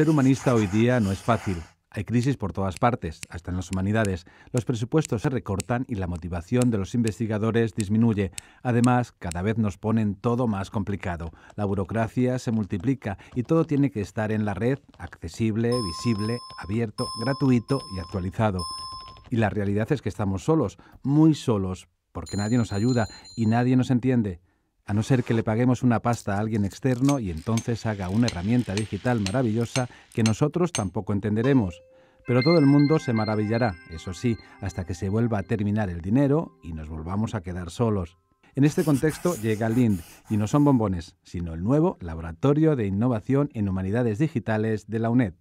Ser humanista hoy día no es fácil. Hay crisis por todas partes, hasta en las humanidades. Los presupuestos se recortan y la motivación de los investigadores disminuye. Además, cada vez nos ponen todo más complicado. La burocracia se multiplica y todo tiene que estar en la red, accesible, visible, abierto, gratuito y actualizado. Y la realidad es que estamos solos, muy solos, porque nadie nos ayuda y nadie nos entiende a no ser que le paguemos una pasta a alguien externo y entonces haga una herramienta digital maravillosa que nosotros tampoco entenderemos. Pero todo el mundo se maravillará, eso sí, hasta que se vuelva a terminar el dinero y nos volvamos a quedar solos. En este contexto llega LIND, y no son bombones, sino el nuevo Laboratorio de Innovación en Humanidades Digitales de la UNED.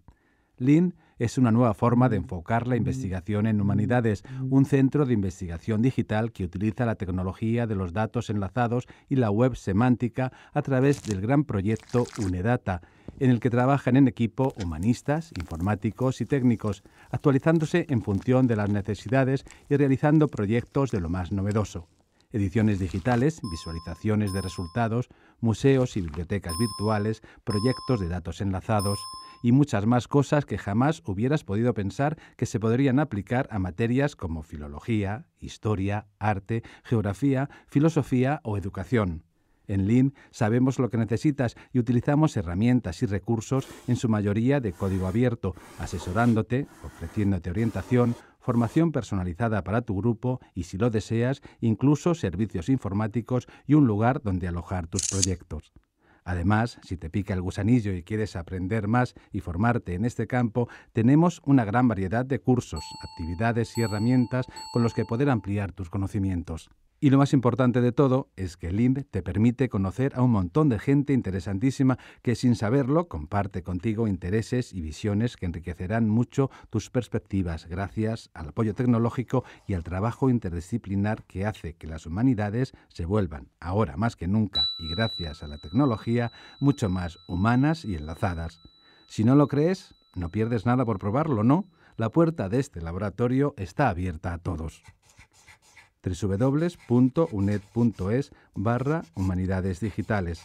LIND es una nueva forma de enfocar la investigación en humanidades, un centro de investigación digital que utiliza la tecnología de los datos enlazados y la web semántica a través del gran proyecto UNEDATA en el que trabajan en equipo humanistas, informáticos y técnicos, actualizándose en función de las necesidades y realizando proyectos de lo más novedoso. Ediciones digitales, visualizaciones de resultados, museos y bibliotecas virtuales, proyectos de datos enlazados y muchas más cosas que jamás hubieras podido pensar que se podrían aplicar a materias como filología, historia, arte, geografía, filosofía o educación. En Lean sabemos lo que necesitas y utilizamos herramientas y recursos en su mayoría de código abierto, asesorándote, ofreciéndote orientación, formación personalizada para tu grupo y si lo deseas, incluso servicios informáticos y un lugar donde alojar tus proyectos. Además, si te pica el gusanillo y quieres aprender más y formarte en este campo, tenemos una gran variedad de cursos, actividades y herramientas con los que poder ampliar tus conocimientos. Y lo más importante de todo es que IND te permite conocer a un montón de gente interesantísima que sin saberlo comparte contigo intereses y visiones que enriquecerán mucho tus perspectivas gracias al apoyo tecnológico y al trabajo interdisciplinar que hace que las humanidades se vuelvan, ahora más que nunca y gracias a la tecnología, mucho más humanas y enlazadas. Si no lo crees, no pierdes nada por probarlo, ¿no? La puerta de este laboratorio está abierta a todos www.uned.es barra humanidades digitales.